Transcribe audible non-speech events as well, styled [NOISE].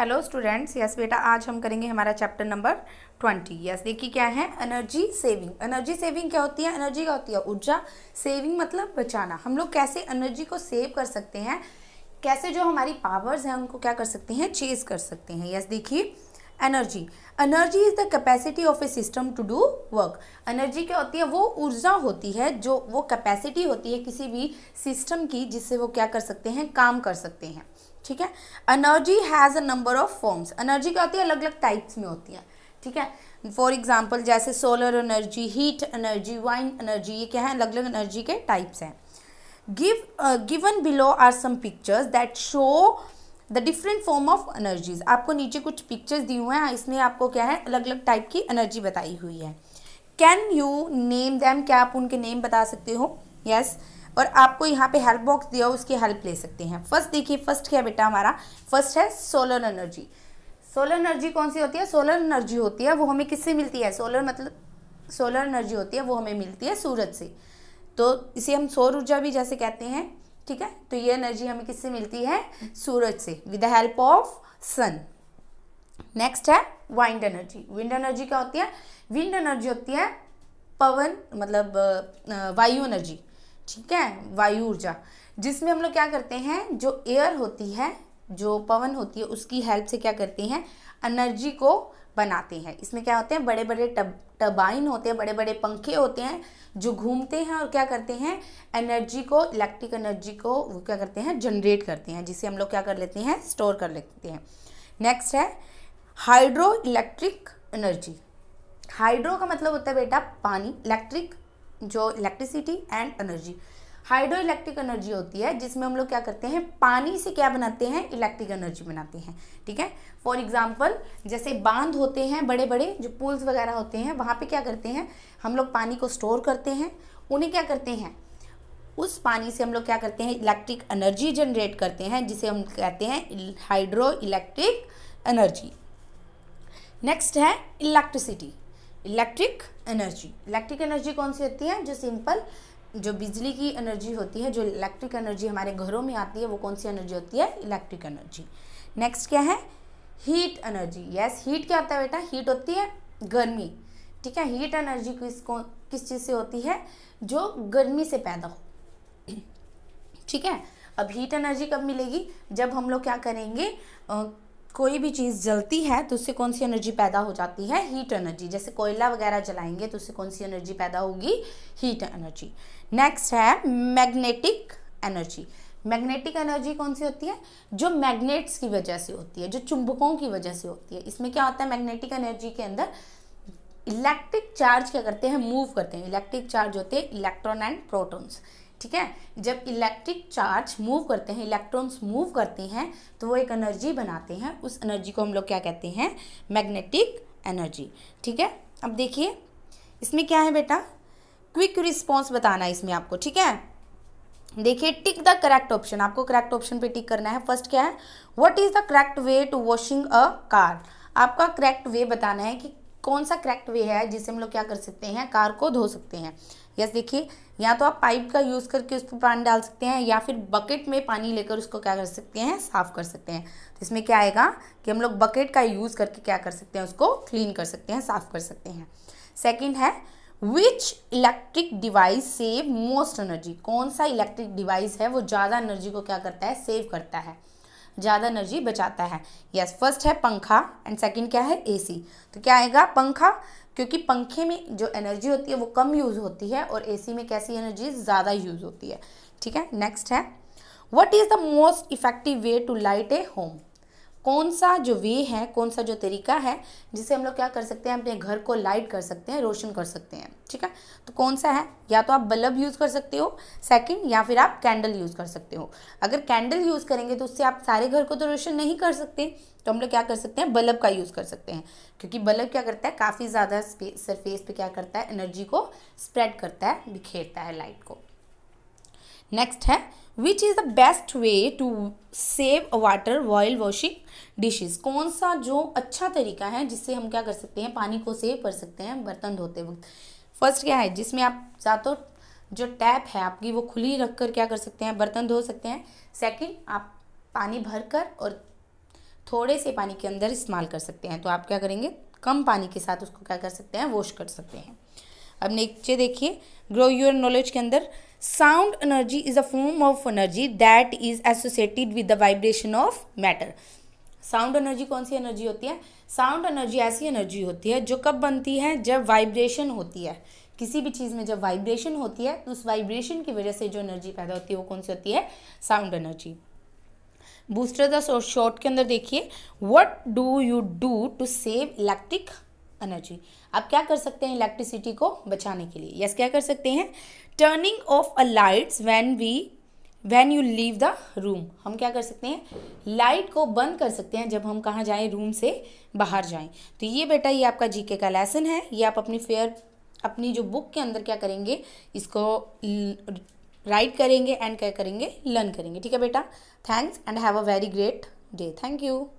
Hello students yes बेटा आज हम करेंगे हमारा चैप्टर नंबर ट्वेंटी यस देखिए क्या है एनर्जी सेविंग एनर्जी सेविंग क्या होती है एनर्जी क्या होती है ऊर्जा सेविंग मतलब बचाना हम लोग कैसे एनर्जी को सेव कर सकते हैं कैसे जो हमारी पावर्स हैं उनको क्या कर सकते हैं चेज कर सकते हैं यस देखिए energy energy is the capacity of a system to do work energy क्या होती है वो ऊर्जा होती है जो वो कैपेसिटी होती है किसी भी सिस्टम की जिससे वो क्या कर सकते हैं काम कर सकते हैं ठीक है energy has a number of forms energy क्या होती है अलग अलग टाइप्स में होती है ठीक है फॉर एग्जाम्पल जैसे solar energy heat energy wind energy ये क्या है अलग अलग एनर्जी के टाइप्स हैं give given below are some pictures that show the different form of energies आपको नीचे कुछ पिक्चर्स दिए हुए हैं इसमें आपको क्या है अलग अलग टाइप की एनर्जी बताई हुई है कैन यू नेम दैम क्या आप उनके नेम बता सकते हो यस yes. और आपको यहाँ पे हेल्प बॉक्स दिया हो उसकी हेल्प ले सकते हैं फर्स्ट देखिए फर्स्ट क्या बेटा हमारा फर्स्ट है सोलर एनर्जी सोलर एनर्जी कौन सी होती है सोलर एनर्जी होती है वो हमें किससे मिलती है सोलर मतलब सोलर एनर्जी होती है वो हमें मिलती है सूरज से तो इसे हम सौर ऊर्जा भी जैसे कहते हैं ठीक है तो ये एनर्जी हमें किससे मिलती है सूरज से with the help of sun next है वाइंड एनर्जी विंड एनर्जी क्या होती है विंड एनर्जी होती है पवन मतलब वायु एनर्जी ठीक है वायु ऊर्जा जिसमें हम लोग क्या करते हैं जो एयर होती है जो पवन होती है उसकी हेल्प से क्या करते हैं एनर्जी को बनाते हैं इसमें क्या होते हैं बड़े बड़े टब टबाइन होते हैं बड़े बड़े पंखे होते हैं जो घूमते हैं और क्या करते हैं एनर्जी को इलेक्ट्रिक एनर्जी को वो क्या करते हैं जनरेट करते हैं जिसे हम लोग क्या कर लेते हैं स्टोर कर लेते हैं नेक्स्ट है हाइड्रो इलेक्ट्रिक एनर्जी हाइड्रो का मतलब होता है बेटा पानी इलेक्ट्रिक जो electricity and energy hydroelectric energy होती है जिसमें हम लोग क्या करते हैं पानी से क्या बनाते हैं इलेक्ट्रिक एनर्जी बनाते हैं ठीक है फॉर एग्जाम्पल जैसे बांध होते हैं बड़े बड़े जो पुल्स वगैरह होते हैं वहाँ पे क्या करते हैं हम लोग पानी को स्टोर करते हैं उन्हें क्या करते हैं उस पानी से हम लोग क्या करते हैं इलेक्ट्रिक एनर्जी जनरेट करते हैं जिसे हम कहते हैं हाइड्रो इलेक्ट्रिक एनर्जी नेक्स्ट है electricity electric energy electric energy कौन सी होती है जो सिंपल जो बिजली की एनर्जी होती है जो इलेक्ट्रिक एनर्जी हमारे घरों में आती है वो कौन सी एनर्जी होती है इलेक्ट्रिक एनर्जी नेक्स्ट क्या है हीट एनर्जी यस हीट क्या होता है बेटा हीट होती है गर्मी ठीक है हीट एनर्जी किस कौन किस चीज़ से होती है जो गर्मी से पैदा हो [CLEARS THROAT] ठीक है अब हीट एनर्जी कब मिलेगी जब हम लोग क्या करेंगे कोई भी चीज़ जलती है तो उससे कौन सी एनर्जी पैदा हो जाती है हीट एनर्जी जैसे कोयला वगैरह जलाएंगे तो उससे कौन सी एनर्जी पैदा होगी हीट एनर्जी नेक्स्ट है मैग्नेटिक एनर्जी मैग्नेटिक एनर्जी कौन सी होती है जो मैग्नेट्स की वजह से होती है जो चुंबकों की वजह से होती है इसमें क्या होता है मैग्नेटिक एनर्जी के अंदर इलेक्ट्रिक चार्ज क्या करते हैं मूव करते हैं इलेक्ट्रिक चार्ज होते हैं इलेक्ट्रॉन एंड प्रोटोन्स ठीक है जब इलेक्ट्रिक चार्ज मूव करते हैं इलेक्ट्रॉन्स मूव करते हैं तो वो एक एनर्जी बनाते हैं उस एनर्जी को हम लोग क्या कहते हैं मैग्नेटिक एनर्जी ठीक है अब देखिए इसमें क्या है बेटा क्विक रिस्पॉन्स बताना है इसमें आपको ठीक है देखिए टिक द करेक्ट ऑप्शन आपको करेक्ट ऑप्शन पे टिक करना है फर्स्ट क्या है what is the correct way to washing a car आपका करेक्ट वे बताना है कि कौन सा करेक्ट वे है जिससे हम लोग क्या कर सकते हैं कार को धो सकते हैं यस देखिए या तो आप पाइप का यूज़ करके उस पर पानी डाल सकते हैं या फिर बकेट में पानी लेकर उसको क्या कर सकते हैं साफ़ कर सकते हैं तो इसमें क्या आएगा कि हम लोग बकेट का यूज़ करके क्या कर सकते हैं उसको क्लीन कर सकते हैं साफ़ कर सकते हैं सेकेंड है which electric device save most energy कौन सा इलेक्ट्रिक डिवाइस है वो ज़्यादा एनर्जी को क्या करता है सेव करता है ज़्यादा एनर्जी बचाता है यस yes, फर्स्ट है पंखा एंड सेकंड क्या है एसी तो क्या आएगा पंखा क्योंकि पंखे में जो एनर्जी होती है वो कम यूज़ होती है और एसी में कैसी एनर्जी ज़्यादा यूज़ होती है ठीक है नेक्स्ट है what is the most effective way to light a home कौन सा जो वे है कौन सा जो तरीका है जिसे हम लोग क्या कर सकते हैं अपने घर को लाइट कर सकते हैं रोशन कर सकते हैं ठीक है तो कौन सा है या तो आप बल्ब यूज़ कर सकते हो सेकंड या फिर आप कैंडल यूज़ कर सकते हो अगर कैंडल यूज़ करेंगे तो उससे आप सारे घर को तो रोशन नहीं कर सकते तो हम लोग क्या कर सकते हैं बल्ब का यूज़ कर सकते हैं क्योंकि बल्ब क्या करता है काफ़ी ज़्यादा सरफेस पे क्या करता है एनर्जी को स्प्रेड करता है बिखेरता है लाइट को नेक्स्ट है which is the best way to save water while washing dishes कौन सा जो अच्छा तरीका है जिससे हम क्या कर सकते हैं पानी को सेव कर सकते हैं बर्तन धोते वक्त फर्स्ट क्या है जिसमें आप या तो जो टैप है आपकी वो खुली रख कर क्या कर सकते हैं बर्तन धो सकते हैं सेकेंड आप पानी भर कर और थोड़े से पानी के अंदर इस्तेमाल कर सकते हैं तो आप क्या करेंगे कम पानी के साथ उसको क्या कर सकते हैं वॉश कर सकते हैं अब नीचे देखिए ग्रो योर नॉलेज के अंदर sound energy is a form of energy that is associated with the vibration of matter sound energy कौन सी एनर्जी होती है साउंड एनर्जी ऐसी एनर्जी होती है जो कब बनती है जब वाइब्रेशन होती है किसी भी चीज़ में जब वाइब्रेशन होती है तो उस वाइब्रेशन की वजह से जो एनर्जी पैदा होती है वो कौन सी होती है sound energy booster the short के अंदर देखिए what do you do to save electric energy आप क्या कर सकते हैं इलेक्ट्रिसिटी को बचाने के लिए यस yes, क्या कर सकते हैं turning off a lights when we when you leave the room हम क्या कर सकते हैं लाइट को बंद कर सकते हैं जब हम कहाँ जाएँ रूम से बाहर जाए तो ये बेटा ये आपका जीके का लेसन है ये आप अपनी फेयर अपनी जो बुक के अंदर क्या करेंगे इसको राइट करेंगे एंड क्या करेंगे लर्न करेंगे ठीक है बेटा thanks and have a very great day thank you